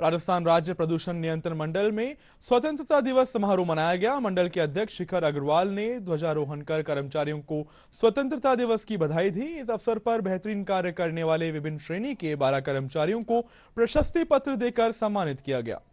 राजस्थान राज्य प्रदूषण नियंत्रण मंडल में स्वतंत्रता दिवस समारोह मनाया गया मंडल के अध्यक्ष शिखर अग्रवाल ने ध्वजारोहण कर कर्मचारियों को स्वतंत्रता दिवस की बधाई दी इस अवसर पर बेहतरीन कार्य करने वाले विभिन्न श्रेणी के बारह कर्मचारियों को प्रशस्ति पत्र देकर सम्मानित किया गया